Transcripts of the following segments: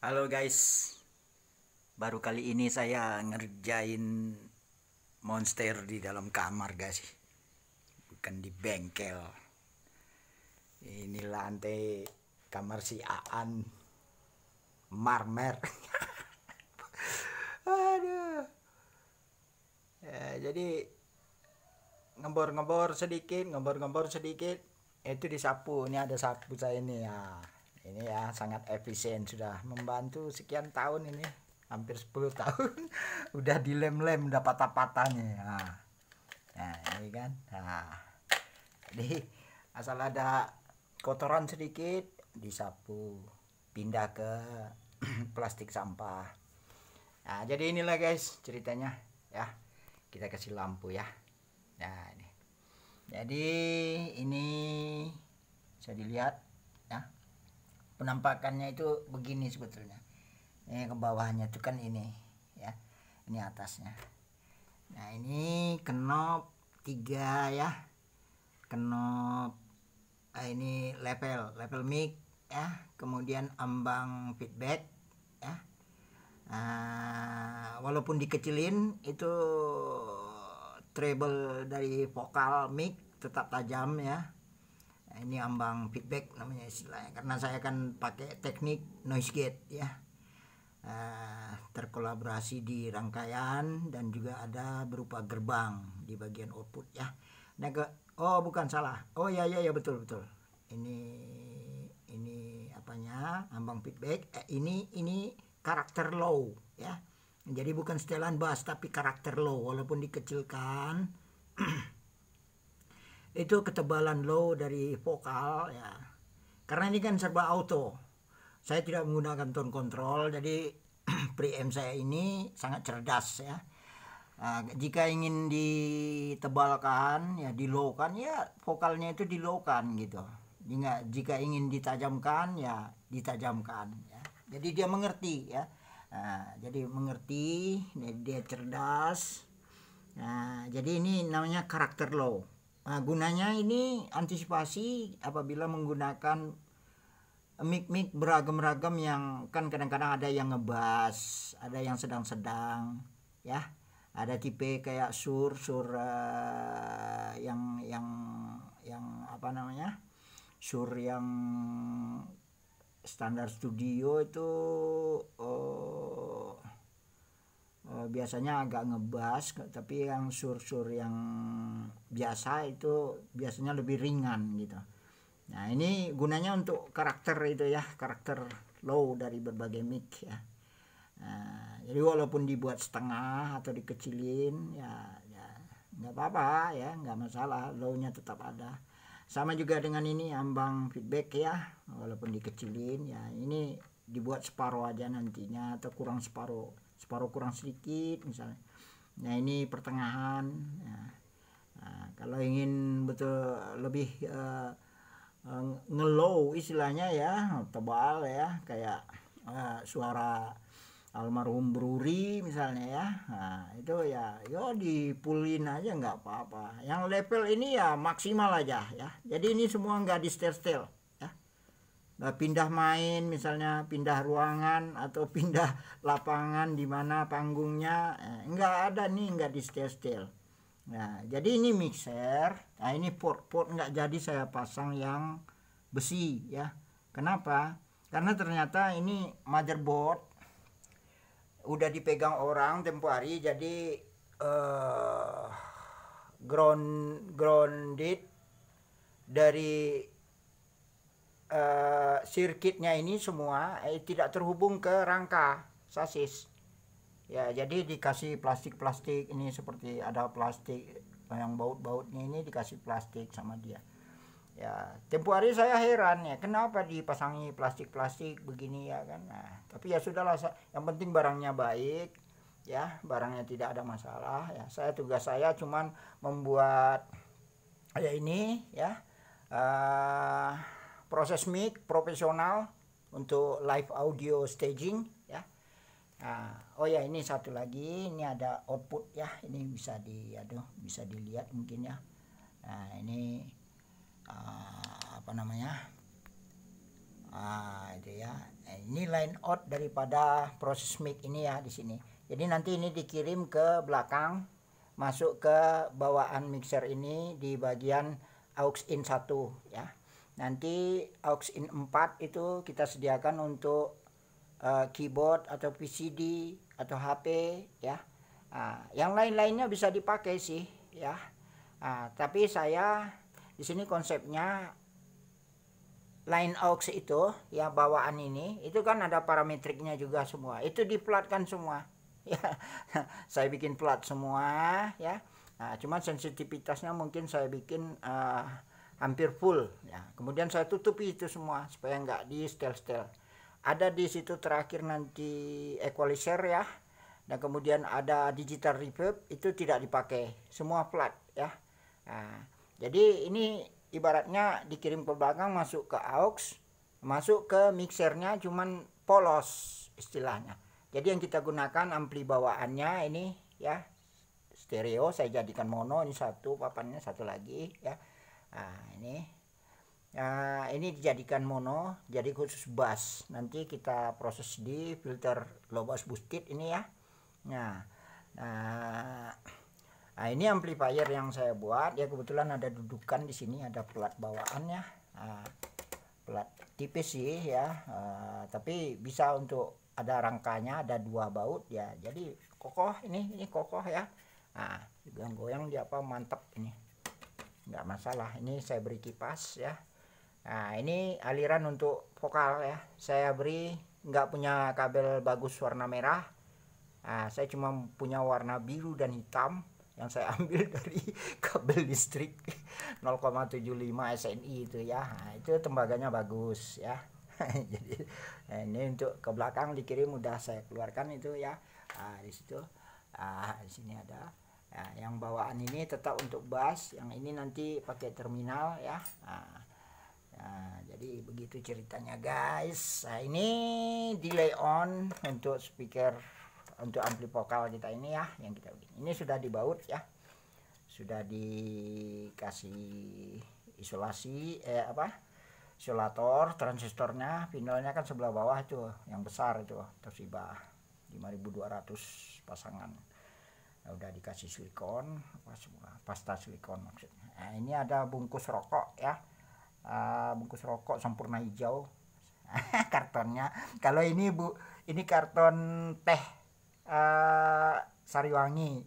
Halo guys, baru kali ini saya ngerjain monster di dalam kamar guys, bukan di bengkel. Ini lantai kamar si Aan Marmer. Aduh. Ya, jadi ngebor-ngebor sedikit, ngebor-ngebor sedikit, itu disapu. Ini ada sapu saya ini ya ini ya sangat efisien sudah membantu sekian tahun ini hampir 10 tahun udah dilem-lem udah patah-patahnya nah. nah ini kan nah jadi asal ada kotoran sedikit disapu pindah ke plastik sampah nah jadi inilah guys ceritanya ya kita kasih lampu ya nah ini jadi ini bisa dilihat penampakannya itu begini sebetulnya ini eh, ke bawahnya itu kan ini ya ini atasnya nah ini kenop tiga ya kenop nah ini level level mic ya kemudian ambang feedback ya nah, walaupun dikecilin itu treble dari vokal mic tetap tajam ya nah, ini ambang feedback namanya istilahnya karena saya akan pakai teknik noise gate ya uh, terkolaborasi di rangkaian dan juga ada berupa gerbang di bagian output ya nah ke oh bukan salah oh ya ya ya betul betul ini ini apanya ambang feedback eh, ini ini karakter low ya jadi bukan setelan bass tapi karakter low walaupun dikecilkan itu ketebalan low dari vokal ya karena ini kan serba auto saya tidak menggunakan tone control jadi preamp saya ini sangat cerdas ya nah, jika ingin ditebalkan ya di low kan ya vokalnya itu di low kan gitu jika jika ingin ditajamkan ya ditajamkan ya. jadi dia mengerti ya nah, jadi mengerti dia cerdas nah, jadi ini namanya karakter low Nah, gunanya ini antisipasi apabila menggunakan mic-mic beragam-ragam yang kan kadang-kadang ada yang ngebas, ada yang sedang-sedang, ya. Ada tipe kayak sur sur uh, eh, yang yang yang apa namanya? Sur yang standar studio itu uh, Eh, biasanya agak ngebas tapi yang sur-sur yang biasa itu biasanya lebih ringan gitu nah ini gunanya untuk karakter itu ya karakter low dari berbagai mic ya nah, jadi walaupun dibuat setengah atau dikecilin ya ya nggak apa-apa ya nggak masalah lownya tetap ada sama juga dengan ini ambang feedback ya walaupun dikecilin ya ini dibuat separuh aja nantinya atau kurang separuh separuh kurang sedikit misalnya nah ini pertengahan nah, nah, kalau ingin betul lebih uh, uh, ngelow istilahnya ya tebal ya kayak uh, suara almarhum Bruri misalnya ya nah, itu ya yo dipulin aja nggak apa-apa yang level ini ya maksimal aja ya jadi ini semua nggak di stel-stel Nah, pindah main misalnya pindah ruangan atau pindah lapangan di mana panggungnya eh, nggak ada nih enggak di setel-setel nah jadi ini mixer nah ini port port enggak jadi saya pasang yang besi ya kenapa karena ternyata ini motherboard udah dipegang orang tempo hari jadi eh, ground grounded dari Eh, sirkuitnya ini semua eh, tidak terhubung ke rangka sasis ya jadi dikasih plastik-plastik ini seperti ada plastik yang baut-bautnya ini dikasih plastik sama dia ya tempo hari saya heran ya kenapa dipasangi plastik-plastik begini ya kan nah, tapi ya sudahlah yang penting barangnya baik ya barangnya tidak ada masalah ya saya tugas saya cuman membuat ya ini ya uh, proses mic profesional untuk live audio staging ya nah, oh ya ini satu lagi ini ada output ya ini bisa di aduh bisa dilihat mungkin ya nah ini uh, apa namanya uh, itu ya nah, ini line out daripada proses mic ini ya di sini jadi nanti ini dikirim ke belakang masuk ke bawaan mixer ini di bagian aux in 1 ya nanti aux in 4 itu kita sediakan untuk uh, keyboard atau PCD atau HP ya uh, yang lain-lainnya bisa dipakai sih ya uh, tapi saya di sini konsepnya line aux itu ya bawaan ini itu kan ada parametriknya juga semua itu diplatkan semua ya saya bikin plat semua ya nah, cuman sensitivitasnya mungkin saya bikin uh, hampir full ya kemudian saya tutupi itu semua supaya nggak di setel setel ada di situ terakhir nanti equalizer ya dan kemudian ada digital reverb itu tidak dipakai semua flat ya nah, jadi ini ibaratnya dikirim ke belakang masuk ke aux masuk ke mixernya cuman polos istilahnya jadi yang kita gunakan ampli bawaannya ini ya stereo saya jadikan mono ini satu papannya satu lagi ya Nah, ini nah, ini dijadikan mono, jadi khusus bass. Nanti kita proses di filter low bass boosted ini ya. Nah, nah, nah ini amplifier yang saya buat. Ya kebetulan ada dudukan di sini, ada pelat bawaannya. Nah, pelat tipis sih ya, uh, tapi bisa untuk ada rangkanya, ada dua baut ya. Jadi kokoh ini, ini kokoh ya. Nah, goyang-goyang dia apa mantap ini nggak masalah ini saya beri kipas ya nah ini aliran untuk vokal ya saya beri nggak punya kabel bagus warna merah nah, saya cuma punya warna biru dan hitam yang saya ambil dari kabel listrik 0,75 SNI itu ya nah, itu tembaganya bagus ya jadi nah, ini untuk ke belakang dikirim udah saya keluarkan itu ya nah, di situ ah di sini ada ya, yang bawaan ini tetap untuk bus, yang ini nanti pakai terminal ya. Nah, nah, jadi begitu ceritanya guys. Nah, ini delay on untuk speaker untuk ampli vokal kita ini ya yang kita bikin. Ini sudah dibaut ya. Sudah dikasih isolasi eh apa? isolator transistornya, finalnya kan sebelah bawah itu yang besar itu Toshiba 5200 pasangan udah dikasih silikon apa semua pasta silikon maksudnya nah, ini ada bungkus rokok ya uh, bungkus rokok sempurna hijau kartonnya kalau ini bu ini karton teh uh, sariwangi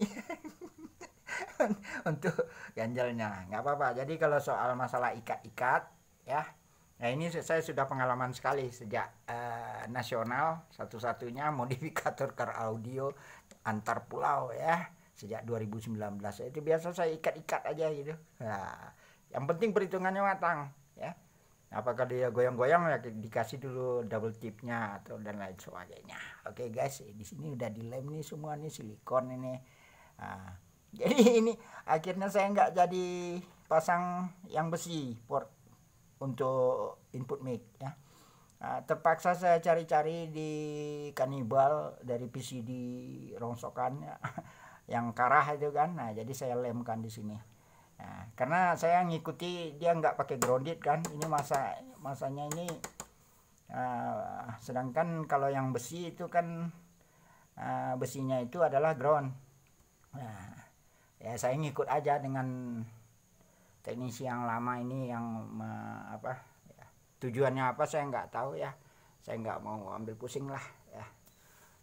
untuk ganjalnya nggak apa-apa jadi kalau soal masalah ikat-ikat ya nah ini saya sudah pengalaman sekali sejak uh, nasional satu-satunya modifikator car audio antar pulau ya sejak 2019 itu biasa saya ikat-ikat aja gitu nah, yang penting perhitungannya matang ya apakah dia goyang-goyang ya dikasih dulu double tipnya atau dan lain sebagainya oke okay, guys di sini udah dilem nih semua nih silikon ini nah, jadi ini akhirnya saya nggak jadi pasang yang besi port untuk input mic ya Nah, terpaksa saya cari-cari di kanibal dari PCD rongsokan ya, yang karah itu kan. Nah, jadi saya lemkan di sini. Nah, karena saya ngikuti dia nggak pakai grounded kan. Ini masa masanya ini uh, sedangkan kalau yang besi itu kan uh, besinya itu adalah ground. Nah, ya saya ngikut aja dengan teknisi yang lama ini yang uh, apa tujuannya apa saya nggak tahu ya saya nggak mau ambil pusing lah ya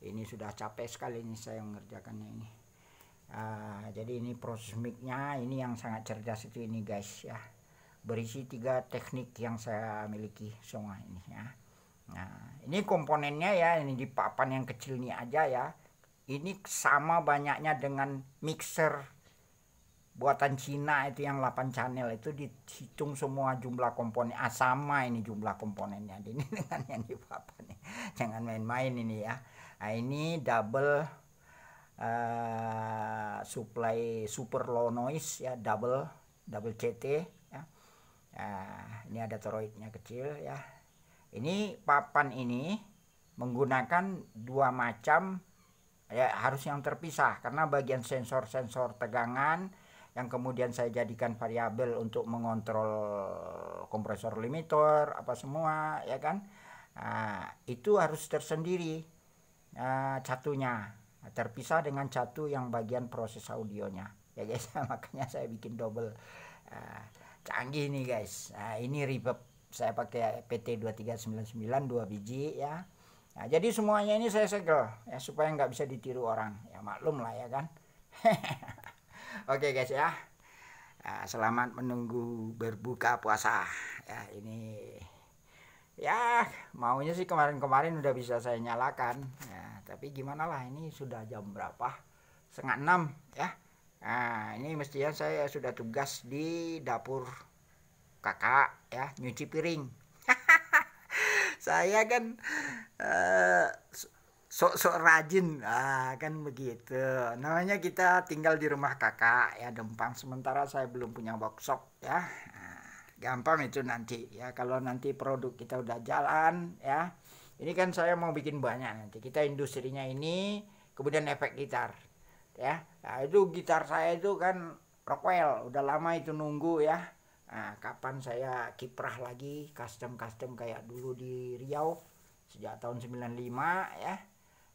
ini sudah capek sekali ini saya mengerjakannya ini uh, jadi ini proses micnya ini yang sangat cerdas itu ini guys ya berisi tiga teknik yang saya miliki semua ini ya nah ini komponennya ya ini di papan yang kecil ini aja ya ini sama banyaknya dengan mixer buatan Cina itu yang 8 channel itu dihitung semua jumlah komponen ah sama ini jumlah komponennya ini dengan yang di papan nih jangan main-main ini ya nah, ini double uh, supply super low noise ya double double CT ya nah, ini ada toroidnya kecil ya ini papan ini menggunakan dua macam ya harus yang terpisah karena bagian sensor-sensor tegangan yang kemudian saya jadikan variabel untuk mengontrol kompresor limiter apa semua ya kan nah, itu harus tersendiri uh, catunya terpisah dengan catu yang bagian proses audionya ya guys makanya saya bikin double uh, canggih nih guys nah, ini reverb saya pakai PT2399 dua biji ya nah, jadi semuanya ini saya segel ya supaya nggak bisa ditiru orang ya maklum lah ya kan Oke okay guys ya. ya. selamat menunggu berbuka puasa. Ya, ini ya maunya sih kemarin-kemarin udah bisa saya nyalakan. Ya, tapi gimana lah ini sudah jam berapa? Setengah enam ya. Nah, ini mestinya saya sudah tugas di dapur kakak ya nyuci piring. saya kan eh, sok-sok rajin ah kan begitu namanya kita tinggal di rumah kakak ya Dempang sementara saya belum punya workshop ya ah, gampang itu nanti ya kalau nanti produk kita udah jalan ya ini kan saya mau bikin banyak nanti kita industrinya ini kemudian efek gitar ya nah, itu gitar saya itu kan Rockwell udah lama itu nunggu ya nah, kapan saya kiprah lagi custom-custom kayak dulu di Riau sejak tahun 95 ya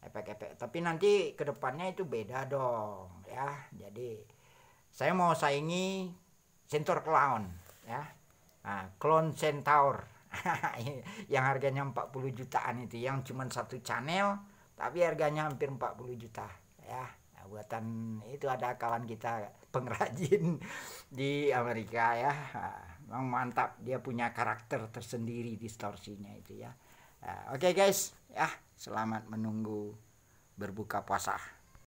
efek-efek tapi nanti kedepannya itu beda dong ya jadi saya mau saingi Centaur Clown ya nah, Clone Centaur yang harganya 40 jutaan itu yang cuma satu channel tapi harganya hampir 40 juta ya nah, buatan itu ada kawan kita pengrajin di Amerika ya nah, memang mantap dia punya karakter tersendiri distorsinya itu ya nah, oke okay guys ya Selamat menunggu berbuka puasa.